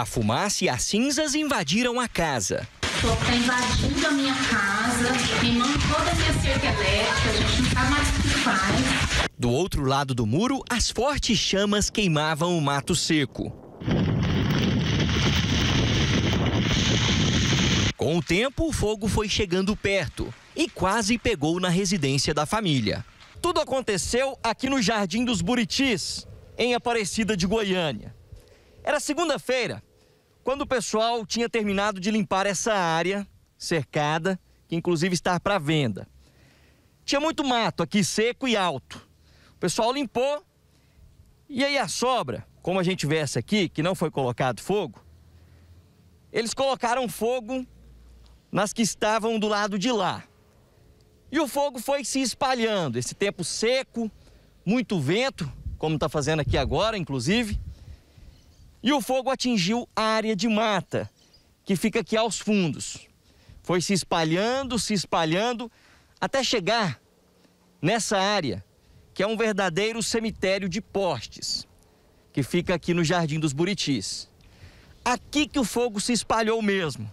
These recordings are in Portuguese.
A fumaça e as cinzas invadiram a casa. Está invadindo a minha casa, queimando toda a minha cerca elétrica, a gente não sabe mais o que faz. Do outro lado do muro, as fortes chamas queimavam o mato seco. Com o tempo, o fogo foi chegando perto e quase pegou na residência da família. Tudo aconteceu aqui no Jardim dos Buritis, em Aparecida de Goiânia. Era segunda-feira quando o pessoal tinha terminado de limpar essa área cercada, que inclusive está para venda, tinha muito mato aqui seco e alto. O pessoal limpou e aí a sobra, como a gente vê essa aqui, que não foi colocado fogo, eles colocaram fogo nas que estavam do lado de lá. E o fogo foi se espalhando, esse tempo seco, muito vento, como está fazendo aqui agora, inclusive. E o fogo atingiu a área de mata, que fica aqui aos fundos. Foi se espalhando, se espalhando, até chegar nessa área, que é um verdadeiro cemitério de postes, que fica aqui no Jardim dos Buritis. Aqui que o fogo se espalhou mesmo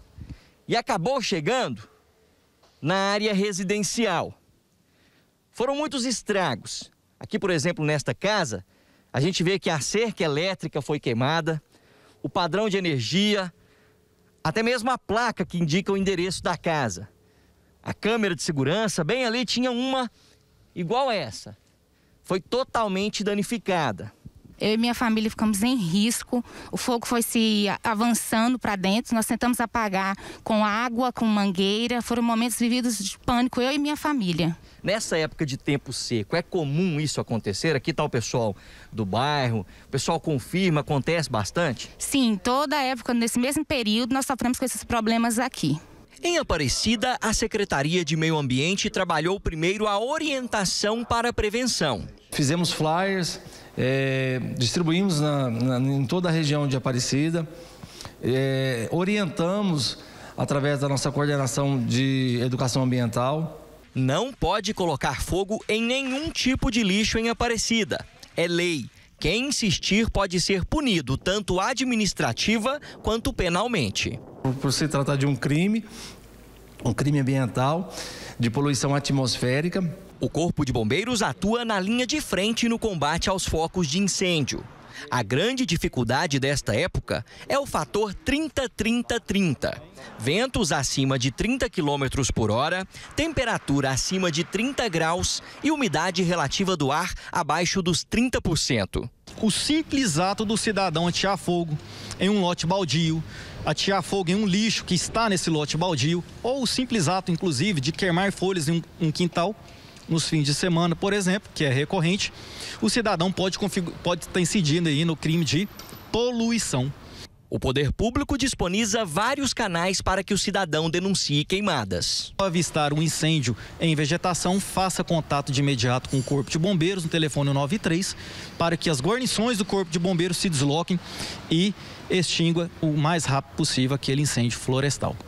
e acabou chegando na área residencial. Foram muitos estragos. Aqui, por exemplo, nesta casa, a gente vê que a cerca elétrica foi queimada, o padrão de energia, até mesmo a placa que indica o endereço da casa. A câmera de segurança, bem ali, tinha uma igual a essa. Foi totalmente danificada. Eu e minha família ficamos em risco. O fogo foi se avançando para dentro. Nós tentamos apagar com água, com mangueira. Foram momentos vividos de pânico, eu e minha família. Nessa época de tempo seco, é comum isso acontecer? Aqui está o pessoal do bairro, o pessoal confirma, acontece bastante? Sim, toda época, nesse mesmo período, nós sofremos com esses problemas aqui. Em Aparecida, a Secretaria de Meio Ambiente trabalhou primeiro a orientação para a prevenção. Fizemos flyers, é, distribuímos na, na, em toda a região de Aparecida, é, orientamos através da nossa coordenação de educação ambiental. Não pode colocar fogo em nenhum tipo de lixo em Aparecida. É lei. Quem insistir pode ser punido tanto administrativa quanto penalmente. Por, por se tratar de um crime, um crime ambiental, de poluição atmosférica, o Corpo de Bombeiros atua na linha de frente no combate aos focos de incêndio. A grande dificuldade desta época é o fator 30-30-30. Ventos acima de 30 km por hora, temperatura acima de 30 graus e umidade relativa do ar abaixo dos 30%. O simples ato do cidadão atirar fogo em um lote baldio, atirar fogo em um lixo que está nesse lote baldio, ou o simples ato, inclusive, de queimar folhas em um quintal, nos fins de semana, por exemplo, que é recorrente, o cidadão pode, pode estar incidindo aí no crime de poluição. O poder público disponibiliza vários canais para que o cidadão denuncie queimadas. Ao avistar um incêndio em vegetação, faça contato de imediato com o Corpo de Bombeiros no telefone 93 para que as guarnições do Corpo de Bombeiros se desloquem e extinga o mais rápido possível aquele incêndio florestal.